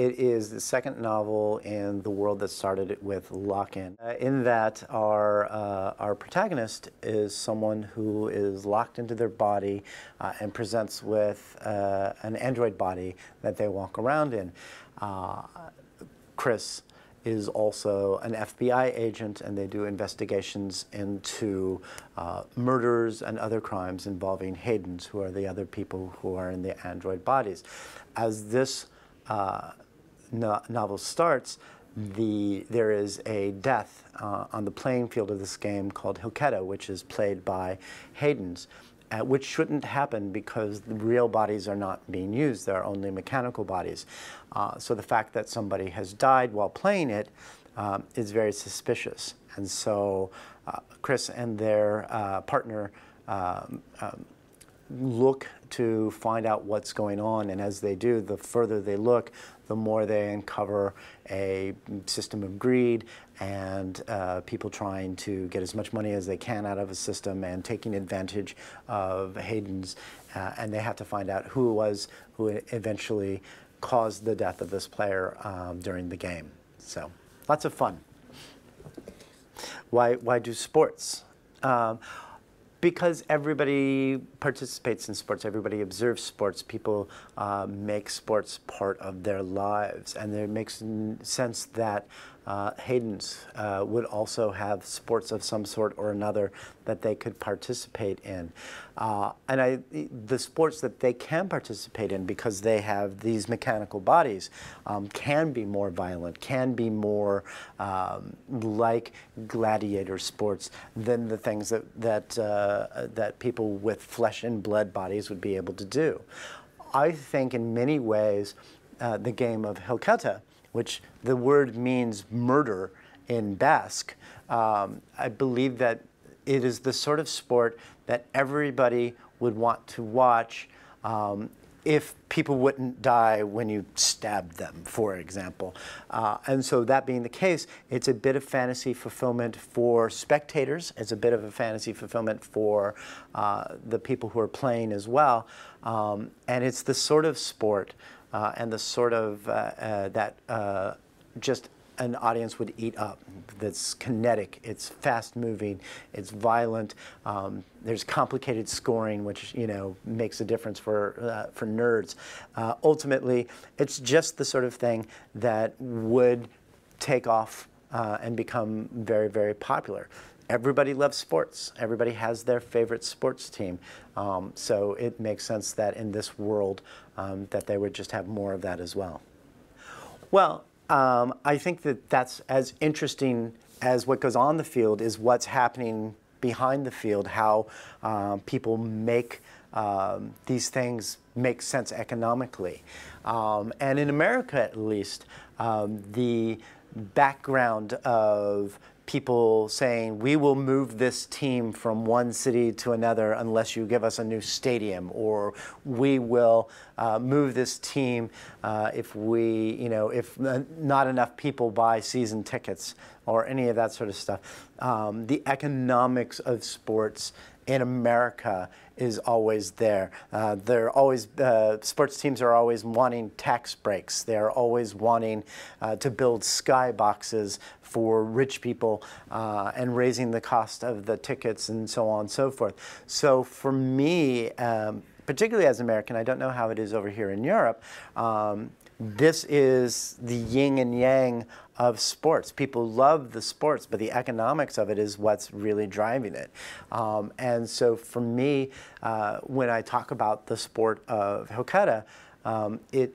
It is the second novel in the world that started with Lock-In. Uh, in that, our, uh, our protagonist is someone who is locked into their body uh, and presents with uh, an android body that they walk around in. Uh, Chris is also an FBI agent, and they do investigations into uh, murders and other crimes involving Haydens, who are the other people who are in the android bodies. As this uh, no novel starts, the, there is a death uh, on the playing field of this game called Hilketa, which is played by Haydens, uh, which shouldn't happen because the real bodies are not being used. They're only mechanical bodies. Uh, so the fact that somebody has died while playing it um, is very suspicious. And so uh, Chris and their uh, partner um, um, look to find out what's going on. And as they do, the further they look, the more they uncover a system of greed and uh, people trying to get as much money as they can out of a system and taking advantage of Hayden's. Uh, and they have to find out who it was who eventually caused the death of this player um, during the game. So lots of fun. Why, why do sports? Um, because everybody participates in sports, everybody observes sports, people uh, make sports part of their lives, and it makes sense that uh, Hayden's uh, would also have sports of some sort or another that they could participate in. Uh, and I, the sports that they can participate in because they have these mechanical bodies um, can be more violent, can be more um, like gladiator sports than the things that, that, uh, that people with flesh and blood bodies would be able to do. I think in many ways, uh, the game of Helketa, which the word means murder in Basque, um, I believe that it is the sort of sport that everybody would want to watch um, if people wouldn't die when you stabbed them, for example. Uh, and so that being the case, it's a bit of fantasy fulfillment for spectators. It's a bit of a fantasy fulfillment for uh, the people who are playing as well. Um, and it's the sort of sport uh, and the sort of uh, uh, that uh, just an audience would eat up. That's kinetic, it's fast moving, it's violent. Um, there's complicated scoring, which you know makes a difference for uh, for nerds. Uh, ultimately, it's just the sort of thing that would take off uh, and become very, very popular everybody loves sports. Everybody has their favorite sports team. Um, so it makes sense that in this world um, that they would just have more of that as well. Well, um, I think that that's as interesting as what goes on the field is what's happening behind the field, how um, people make um, these things make sense economically. Um, and in America, at least, the background of people saying, we will move this team from one city to another unless you give us a new stadium, or we will uh, move this team uh, if we, you know, if not enough people buy season tickets or any of that sort of stuff. Um, the economics of sports in America is always there. Uh, they're always uh, sports teams are always wanting tax breaks. They are always wanting uh, to build skyboxes for rich people uh, and raising the cost of the tickets and so on and so forth. So for me, um, particularly as American, I don't know how it is over here in Europe. Um, this is the yin and yang of sports. People love the sports, but the economics of it is what's really driving it. Um, and so for me, uh, when I talk about the sport of Hokkaido, um, it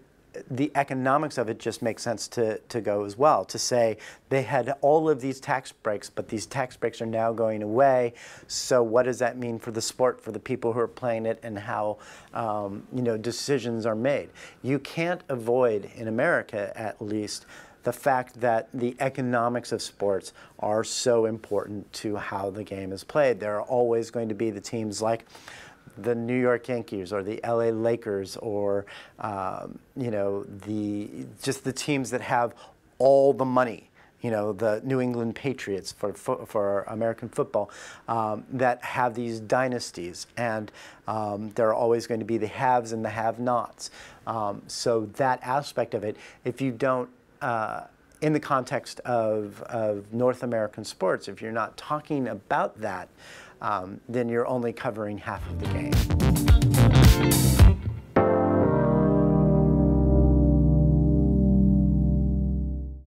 the economics of it just makes sense to, to go as well. To say they had all of these tax breaks, but these tax breaks are now going away. So what does that mean for the sport, for the people who are playing it, and how um, you know decisions are made? You can't avoid in America, at least, the fact that the economics of sports are so important to how the game is played. There are always going to be the teams like the New York Yankees or the LA Lakers or um, you know the just the teams that have all the money you know, the New England Patriots for, for American football, um, that have these dynasties. And um, there are always going to be the haves and the have-nots. Um, so that aspect of it, if you don't uh, in the context of, of North American sports, if you're not talking about that, um, then you're only covering half of the game.